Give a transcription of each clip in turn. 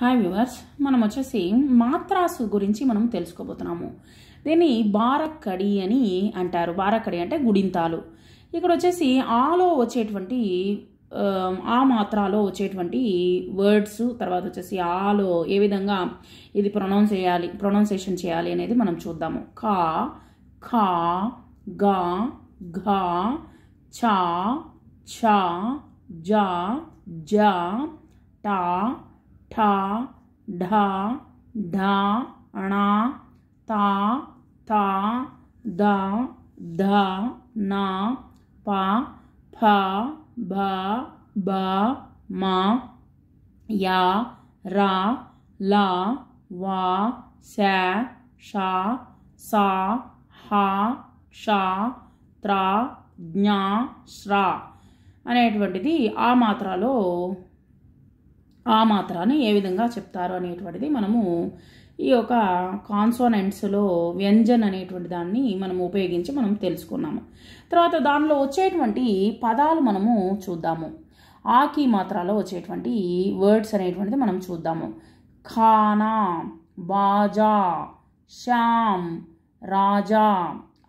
hi viewers మనం వచ్చేసి మాత్రాసు గురించి మనం తెలుసుకోబోతున్నాము దీన్ని బారక్కడి అని అంటారు బారక్కడి అంటే గుడింతాలు ఇక్కడ వచ్చేసి ఆలో వచ్చేటువంటి ఆ మాత్రాలో వచ్చేటువంటి వర్డ్స్ తర్వాత వచ్చేసి ఆలో ఏ విధంగా ఇది ప్రొనౌన్స్ చేయాలి ప్రొనౌన్సేషన్ చేయాలి అనేది మనం చూద్దాము కా ఖా గా ఘా చా ఛా జా జా టా ఠా ढा ढा णा తా ता दा धा నా पा फा భా बा मा యా రా లా వా सै शा సా हा షా త్రా జ్ఞా శ్రా అనేటువంటిది ఆ మాత్రలో ఆ మాత్రాన్ని ఏ విధంగా చెప్తారు అనేటువంటిది మనము ఈ యొక్క కాన్సోనెంట్స్లో వ్యంజన్ అనేటువంటి దాన్ని మనం ఉపయోగించి మనం తెలుసుకున్నాము తర్వాత దానిలో వచ్చేటువంటి పదాలు మనము చూద్దాము ఆకి మాత్రాలో వచ్చేటువంటి వర్డ్స్ అనేటువంటిది మనం చూద్దాము ఖానా బాజా శ్యామ్ రాజా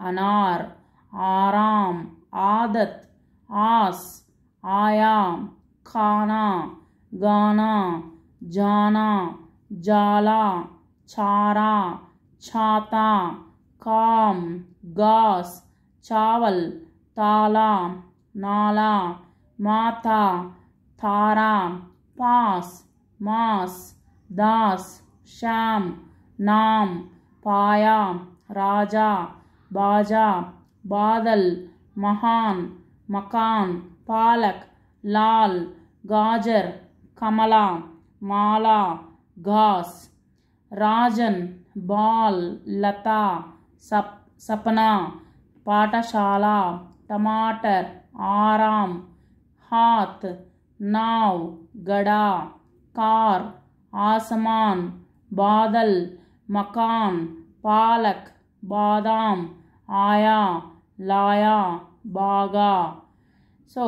అనార్ ఆరామ్ ఆదత్ ఆస్ ఆయా ఖానా गाना जाना जाला छारा छाता काम घास चावल ताला नाला माता थारा पास मास दास श्याम नाम पाया राजा बाजा बादल महान मकान पालक लाल गाजर कमला माला घास राजन बाल लता सप सपना पाठशाला टमाटर आराम हाथ नाव गड़ा कार आसमान बादल मकान पालक बादाम आया लाया बागा so